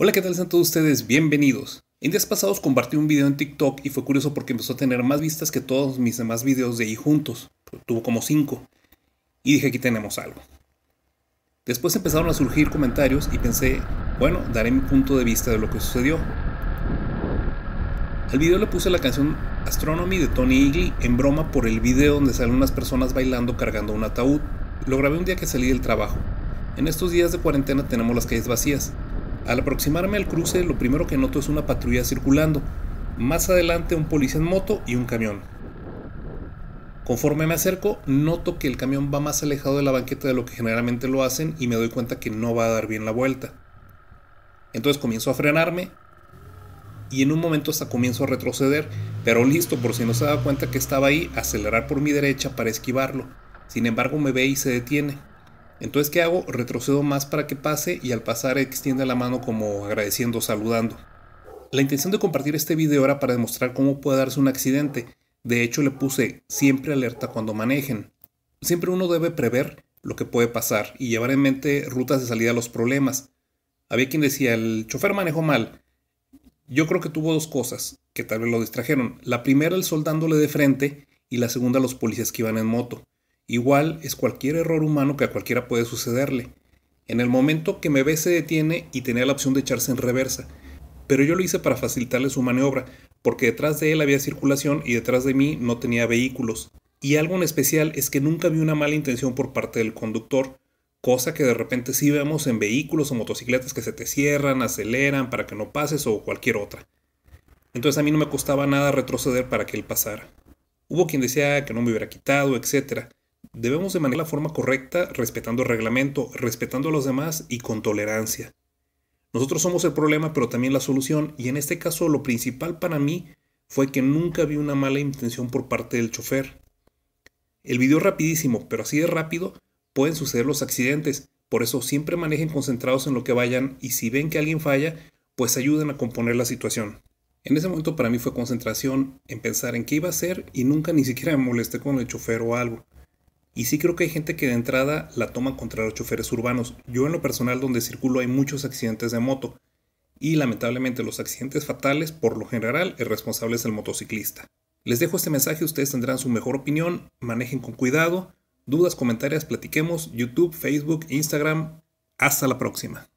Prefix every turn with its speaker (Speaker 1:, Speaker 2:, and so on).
Speaker 1: Hola, ¿qué tal están todos ustedes? Bienvenidos. En días pasados compartí un video en TikTok y fue curioso porque empezó a tener más vistas que todos mis demás videos de ahí juntos. Tuvo como 5. Y dije, aquí tenemos algo. Después empezaron a surgir comentarios y pensé, bueno, daré mi punto de vista de lo que sucedió. Al video le puse la canción Astronomy de Tony Eagle en broma por el video donde salen unas personas bailando cargando un ataúd. Lo grabé un día que salí del trabajo. En estos días de cuarentena tenemos las calles vacías al aproximarme al cruce, lo primero que noto es una patrulla circulando. Más adelante un policía en moto y un camión. Conforme me acerco, noto que el camión va más alejado de la banqueta de lo que generalmente lo hacen y me doy cuenta que no va a dar bien la vuelta. Entonces comienzo a frenarme y en un momento hasta comienzo a retroceder, pero listo por si no se daba cuenta que estaba ahí, acelerar por mi derecha para esquivarlo. Sin embargo me ve y se detiene. Entonces, ¿qué hago? Retrocedo más para que pase y al pasar extiende la mano como agradeciendo, saludando. La intención de compartir este video era para demostrar cómo puede darse un accidente. De hecho, le puse siempre alerta cuando manejen. Siempre uno debe prever lo que puede pasar y llevar en mente rutas de salida a los problemas. Había quien decía, el chofer manejó mal. Yo creo que tuvo dos cosas que tal vez lo distrajeron. La primera, el sol dándole de frente y la segunda, los policías que iban en moto. Igual es cualquier error humano que a cualquiera puede sucederle. En el momento que me ve se detiene y tenía la opción de echarse en reversa, pero yo lo hice para facilitarle su maniobra, porque detrás de él había circulación y detrás de mí no tenía vehículos. Y algo en especial es que nunca vi una mala intención por parte del conductor, cosa que de repente sí vemos en vehículos o motocicletas que se te cierran, aceleran para que no pases o cualquier otra. Entonces a mí no me costaba nada retroceder para que él pasara. Hubo quien decía que no me hubiera quitado, etcétera. Debemos de manejar la forma correcta, respetando el reglamento, respetando a los demás y con tolerancia. Nosotros somos el problema, pero también la solución, y en este caso lo principal para mí fue que nunca vi una mala intención por parte del chofer. El video es rapidísimo, pero así de rápido pueden suceder los accidentes, por eso siempre manejen concentrados en lo que vayan y si ven que alguien falla, pues ayuden a componer la situación. En ese momento para mí fue concentración en pensar en qué iba a hacer y nunca ni siquiera me molesté con el chofer o algo. Y sí creo que hay gente que de entrada la toma contra los choferes urbanos. Yo en lo personal donde circulo hay muchos accidentes de moto. Y lamentablemente los accidentes fatales, por lo general, el responsable es el motociclista. Les dejo este mensaje, ustedes tendrán su mejor opinión, manejen con cuidado, dudas, comentarios, platiquemos, YouTube, Facebook, Instagram. Hasta la próxima.